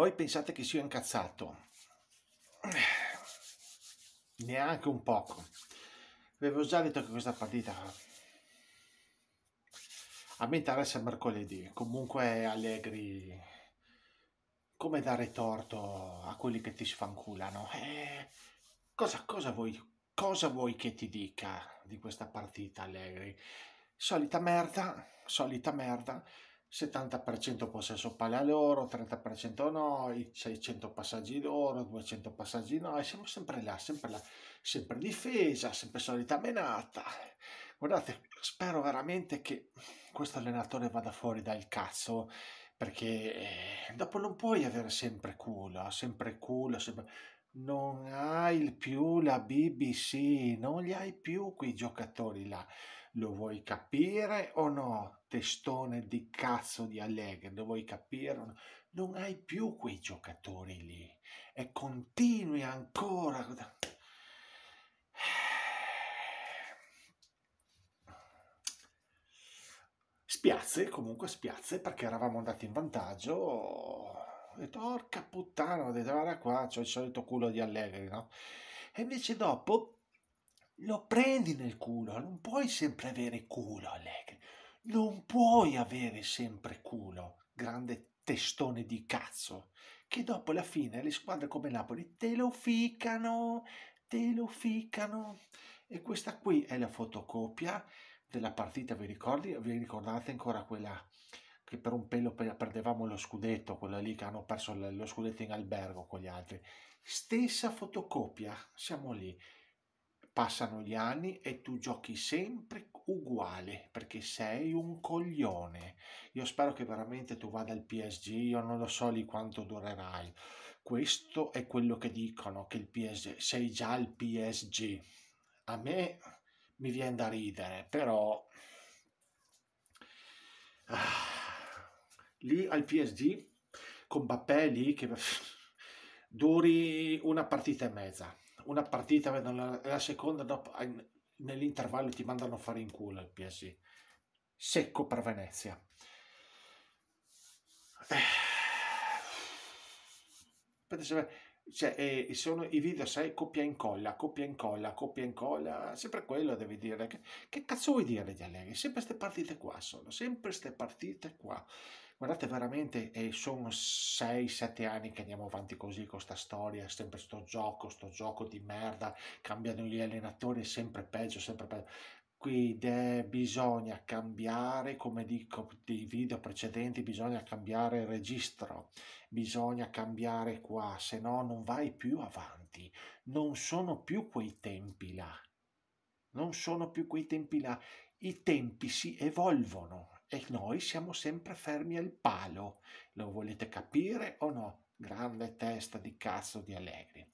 Poi pensate che sia incazzato. Eh, neanche un poco. Avevo già detto che questa partita a me interessa mercoledì. Comunque Allegri come dare torto a quelli che ti sfanculano. Eh, cosa, cosa, vuoi, cosa vuoi che ti dica di questa partita Allegri? Solita merda, solita merda. 70% possesso palla a loro, 30% noi, 600 passaggi loro, 200 passaggi noi, siamo sempre là, sempre là, sempre difesa, sempre solita menata. Guardate, spero veramente che questo allenatore vada fuori dal cazzo, perché eh, dopo non puoi avere sempre culo, sempre culo, sempre non hai più la BBC, non li hai più quei giocatori là. Lo vuoi capire o no, testone di cazzo di Allegri? Lo vuoi capire o no? Non hai più quei giocatori lì e continui ancora. Spiazze, comunque spiazze perché eravamo andati in vantaggio porca puttana, ho detto guarda qua, c'ho il solito culo di Allegri, no? E invece dopo lo prendi nel culo, non puoi sempre avere culo Allegri, non puoi avere sempre culo, grande testone di cazzo, che dopo la fine le squadre come Napoli te lo ficano, te lo ficano. E questa qui è la fotocopia della partita, vi, ricordi, vi ricordate ancora quella che per un pelo perdevamo lo scudetto, quella lì che hanno perso lo scudetto in albergo con gli altri. Stessa fotocopia, siamo lì. Passano gli anni e tu giochi sempre uguale perché sei un coglione. Io spero che veramente tu vada al PSG, io non lo so lì quanto durerai. Questo è quello che dicono, che il PSG, sei già al PSG. A me mi viene da ridere, però lì al PSG con Bappè lì che duri una partita e mezza una partita la, seconda dopo nell'intervallo ti mandano a fare in culo il PSG secco per Venezia eh. cioè, eh, sono i video, sai, coppia incolla, coppia incolla, coppia incolla, sempre quello devi dire. Che, che cazzo vuoi dire di Allegri? Sempre queste partite qua sono, sempre queste partite qua. Guardate, veramente eh, sono 6-7 anni che andiamo avanti così con questa storia, sempre sto gioco, sto gioco di merda, cambiano gli allenatori, sempre peggio, sempre peggio. Quindi eh, bisogna cambiare, come dico nei video precedenti, bisogna cambiare registro, bisogna cambiare qua, se no non vai più avanti, non sono più quei tempi là, non sono più quei tempi là, i tempi si evolvono e noi siamo sempre fermi al palo. Lo volete capire o no? Grande testa di cazzo di Allegri.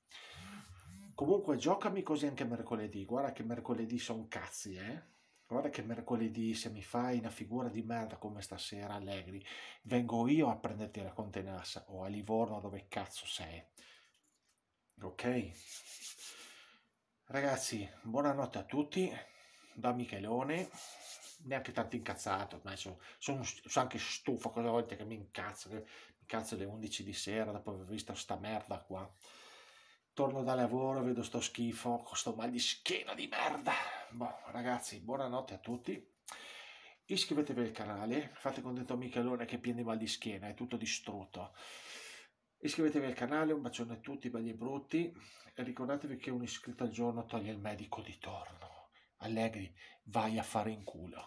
Comunque giocami così anche mercoledì. Guarda che mercoledì sono cazzi, eh. Guarda che mercoledì se mi fai una figura di merda come stasera Allegri, vengo io a prenderti la contenassa o a Livorno dove cazzo sei. Ok? Ragazzi, buonanotte a tutti da Michelone neanche tanto incazzato, ormai sono, sono, sono anche stufo, cosa volte che mi incazzo, che mi incazzo alle 11 di sera dopo aver visto sta merda qua. Torno da lavoro, vedo sto schifo, sto mal di schiena di merda. Boh, ragazzi, buonanotte a tutti. Iscrivetevi al canale, fate contento Michelone che è pieno di mal di schiena, è tutto distrutto. Iscrivetevi al canale, un bacione a tutti, belli e brutti. E ricordatevi che un iscritto al giorno toglie il medico di torno. Allegri, vai a fare in culo.